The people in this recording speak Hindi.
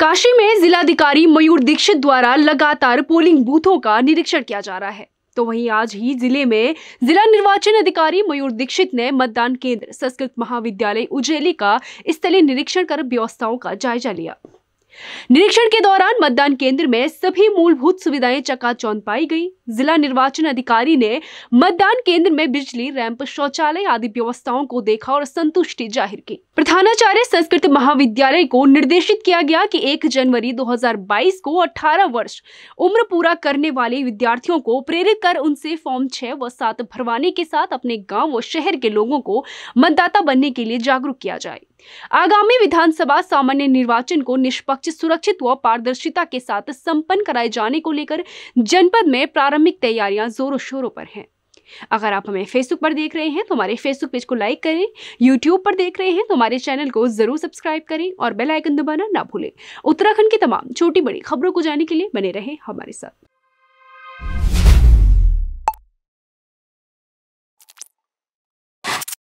काशी में जिलाधिकारी मयूर दीक्षित द्वारा लगातार पोलिंग बूथों का निरीक्षण किया जा रहा है तो वहीं आज ही जिले में जिला निर्वाचन अधिकारी मयूर दीक्षित ने मतदान केंद्र संस्कृत महाविद्यालय उजेली का स्थलीय निरीक्षण कर व्यवस्थाओं का जायजा लिया निरीक्षण के दौरान मतदान केंद्र में सभी मूलभूत सुविधाएं चकाचौंध पाई गई जिला निर्वाचन अधिकारी ने मतदान केंद्र में बिजली रैंप शौचालय आदि व्यवस्थाओं को देखा और संतुष्टि जाहिर की प्रधानाचार्य संस्कृत महाविद्यालय को निर्देशित किया गया कि 1 जनवरी 2022 को 18 वर्ष उम्र पूरा करने वाले विद्यार्थियों को प्रेरित कर उनसे फॉर्म छह व सात भरवाने के साथ अपने गाँव व शहर के लोगों को मतदाता बनने के लिए जागरूक किया जाए आगामी विधानसभा सामान्य निर्वाचन को निष्पक्ष सुरक्षित व पारदर्शिता के साथ संपन्न कराए जाने को लेकर जनपद में प्रारंभिक तैयारियां जोरों शोरों पर हैं अगर आप हमें फेसबुक पर देख रहे हैं तो हमारे फेसबुक पेज को लाइक करें यूट्यूब पर देख रहे हैं तो हमारे चैनल को जरूर सब्सक्राइब करें और बेल आइकन दबाना ना भूलें उत्तराखंड की तमाम छोटी बड़ी खबरों को जाने के लिए बने रहें हमारे साथ